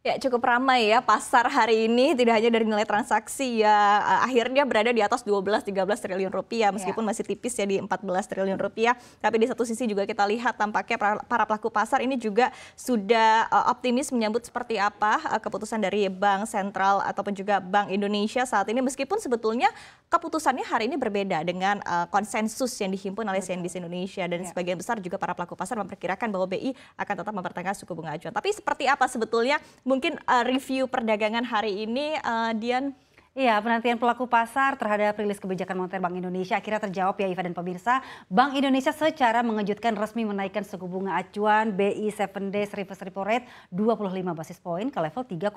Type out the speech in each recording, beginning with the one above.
Ya cukup ramai ya pasar hari ini tidak hanya dari nilai transaksi ya eh, akhirnya berada di atas 12-13 triliun rupiah ya. meskipun ya. masih tipis ya di 14 triliun rupiah tapi di satu sisi juga kita lihat tampaknya para pelaku pasar ini juga sudah eh, optimis menyambut seperti apa eh, keputusan dari Bank Sentral ataupun juga Bank Indonesia saat ini meskipun sebetulnya keputusannya hari ini berbeda dengan konsensus yang dihimpun oleh CNBC Indonesia dan ya. sebagian besar juga para pelaku pasar memperkirakan bahwa BI akan tetap mempertahankan suku bunga acuan tapi seperti apa sebetulnya mungkin uh, review perdagangan hari ini, uh, Dian? Iya, penantian pelaku pasar terhadap rilis kebijakan moneter Bank Indonesia akhirnya terjawab ya Iva dan pemirsa. Bank Indonesia secara mengejutkan resmi menaikkan suku bunga acuan BI 7 Days Reverse Repo Rate 25 basis poin ke level 3,75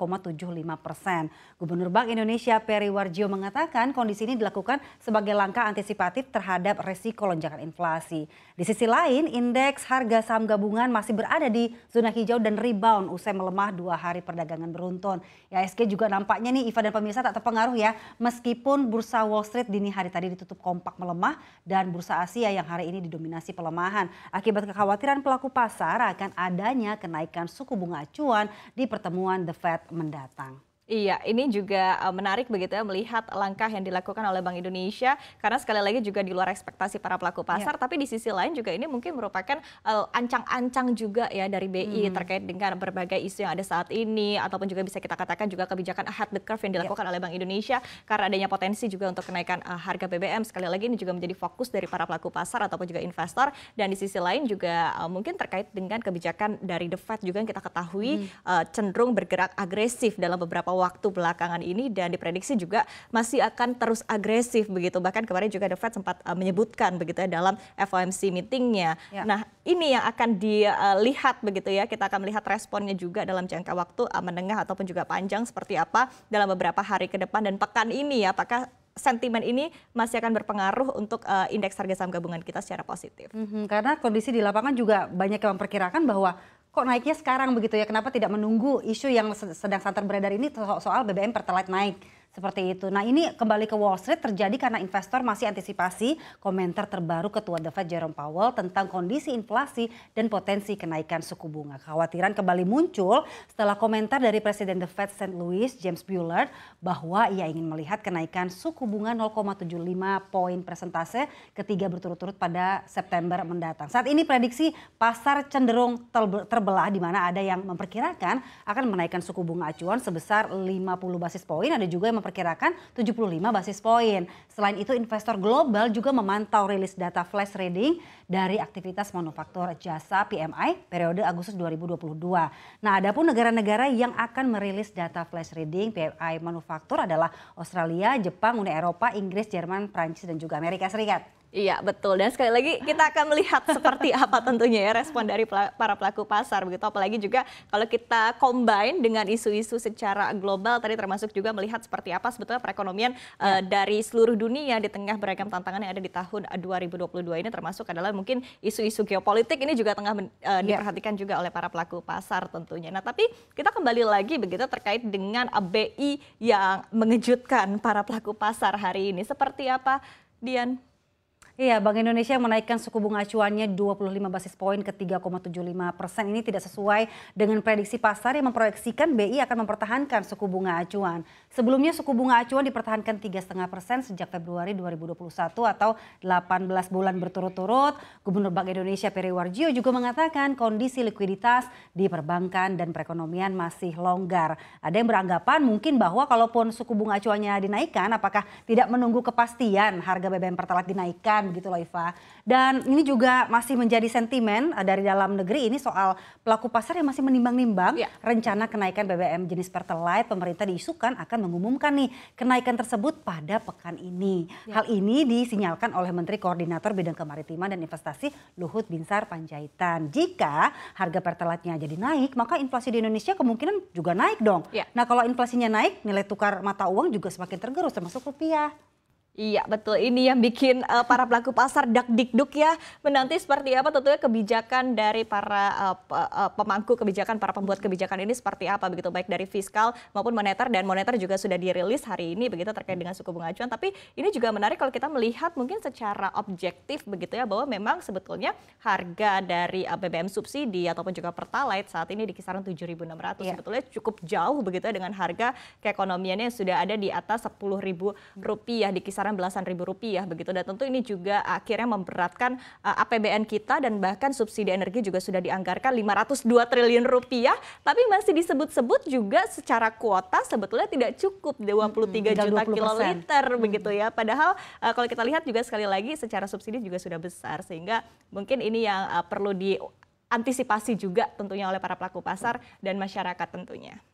persen. Gubernur Bank Indonesia Peri Warjio mengatakan kondisi ini dilakukan sebagai langkah antisipatif terhadap resiko lonjakan inflasi. Di sisi lain, indeks harga saham gabungan masih berada di zona hijau dan rebound usai melemah dua hari perdagangan beruntun. Ya, SK juga nampaknya nih Iva dan pemirsa tak terpengaruh pengaruh ya. Meskipun bursa Wall Street dini hari tadi ditutup kompak melemah dan bursa Asia yang hari ini didominasi pelemahan. Akibat kekhawatiran pelaku pasar akan adanya kenaikan suku bunga acuan di pertemuan The Fed mendatang. Iya, ini juga eh, menarik begitu ya melihat langkah yang dilakukan oleh Bank Indonesia karena sekali lagi juga di luar ekspektasi para pelaku iya. pasar, ya. tapi di sisi lain juga ini mungkin merupakan eh, ancang-ancang uh, juga ya dari BI hmm. terkait dengan berbagai isu yang ada saat ini ataupun juga bisa kita katakan juga kebijakan ahead the curve yang iya. dilakukan ya. oleh Bank Indonesia karena adanya potensi juga untuk kenaikan uh, harga BBM sekali lagi ini juga menjadi fokus dari para pelaku pasar ataupun juga investor dan di sisi lain juga uh, mungkin terkait dengan kebijakan dari The Fed juga yang kita ketahui hmm. uh, cenderung bergerak agresif dalam beberapa waktu belakangan ini dan diprediksi juga masih akan terus agresif begitu. Bahkan kemarin juga The Fed sempat uh, menyebutkan begitu ya dalam FOMC meetingnya. Ya. Nah ini yang akan dilihat begitu ya. Kita akan melihat responnya juga dalam jangka waktu uh, menengah ataupun juga panjang seperti apa dalam beberapa hari ke depan dan pekan ini ya. Apakah sentimen ini masih akan berpengaruh untuk uh, indeks harga saham gabungan kita secara positif. Mm -hmm, karena kondisi di lapangan juga banyak yang memperkirakan bahwa kok naiknya sekarang begitu ya? Kenapa tidak menunggu isu yang sedang santer beredar ini soal BBM pertalite naik? Seperti itu. Nah ini kembali ke Wall Street terjadi karena investor masih antisipasi komentar terbaru Ketua The Fed Jerome Powell tentang kondisi inflasi dan potensi kenaikan suku bunga. Khawatiran kembali muncul setelah komentar dari Presiden The Fed St. Louis James Bullard bahwa ia ingin melihat kenaikan suku bunga 0,75 poin persentase ketiga berturut-turut pada September mendatang. Saat ini prediksi pasar cenderung terbelah di mana ada yang memperkirakan akan menaikkan suku bunga acuan sebesar 50 basis poin, ada juga yang memperkirakan 75 basis poin. Selain itu investor global juga memantau rilis data flash reading dari aktivitas manufaktur jasa PMI periode Agustus 2022. Nah, ada pun negara-negara yang akan merilis data flash reading PMI manufaktur adalah Australia, Jepang, Uni Eropa, Inggris, Jerman, Prancis dan juga Amerika Serikat. Iya betul dan sekali lagi kita akan melihat seperti apa tentunya ya respon dari para pelaku pasar begitu apalagi juga kalau kita combine dengan isu-isu secara global tadi termasuk juga melihat seperti apa sebetulnya perekonomian ya. uh, dari seluruh dunia di tengah beragam tantangan yang ada di tahun 2022 eh, ini termasuk adalah mungkin isu-isu geopolitik ini juga tengah uh, diperhatikan ya. juga oleh para pelaku pasar tentunya. Nah tapi kita kembali lagi begitu terkait dengan ABI yang mengejutkan para pelaku pasar hari ini seperti apa Dian? Iya, Bank Indonesia menaikkan suku bunga acuannya 25 basis poin ke 3,75 persen. Ini tidak sesuai dengan prediksi pasar yang memproyeksikan BI akan mempertahankan suku bunga acuan. Sebelumnya suku bunga acuan dipertahankan 3,5 persen sejak Februari 2021 atau 18 bulan berturut-turut. Gubernur Bank Indonesia Peri Warjio juga mengatakan kondisi likuiditas di perbankan dan perekonomian masih longgar. Ada yang beranggapan mungkin bahwa kalaupun suku bunga acuannya dinaikkan, apakah tidak menunggu kepastian harga BBM pertalat dinaikkan begitu loh Iva. Dan ini juga masih menjadi sentimen eh, dari dalam negeri ini soal pelaku pasar yang masih menimbang-nimbang ya. rencana kenaikan BBM jenis Pertalite pemerintah diisukan akan mengumumkan nih kenaikan tersebut pada pekan ini. Ya. Hal ini disinyalkan oleh Menteri Koordinator Bidang Kemaritiman dan Investasi Luhut Binsar Panjaitan. Jika harga Pertalite-nya jadi naik, maka inflasi di Indonesia kemungkinan juga naik dong. Ya. Nah kalau inflasinya naik, nilai tukar mata uang juga semakin tergerus termasuk rupiah. Iya betul ini yang bikin uh, para pelaku pasar dak dikduk ya menanti seperti apa tentunya kebijakan dari para uh, uh, pemangku kebijakan para pembuat kebijakan ini seperti apa begitu baik dari fiskal maupun moneter dan moneter juga sudah dirilis hari ini begitu terkait dengan suku bunga acuan tapi ini juga menarik kalau kita melihat mungkin secara objektif begitu ya bahwa memang sebetulnya harga dari uh, BBM subsidi ataupun juga pertalite saat ini di kisaran 7.600 iya. sebetulnya cukup jauh begitu ya dengan harga keekonomiannya yang sudah ada di atas 10.000 rupiah di kisaran kisaran belasan ribu rupiah begitu. Dan tentu ini juga akhirnya memberatkan uh, eh, APBN kita dan bahkan subsidi energi juga sudah dianggarkan 502 triliun rupiah. Tapi masih disebut-sebut juga secara kuota sebetulnya tidak cukup 23 hmm, juta kiloliter begitu ya. Padahal uh, kalau kita lihat juga sekali lagi secara subsidi juga sudah besar sehingga mungkin ini yang uh, perlu di antisipasi juga tentunya oleh para pelaku pasar dan masyarakat tentunya.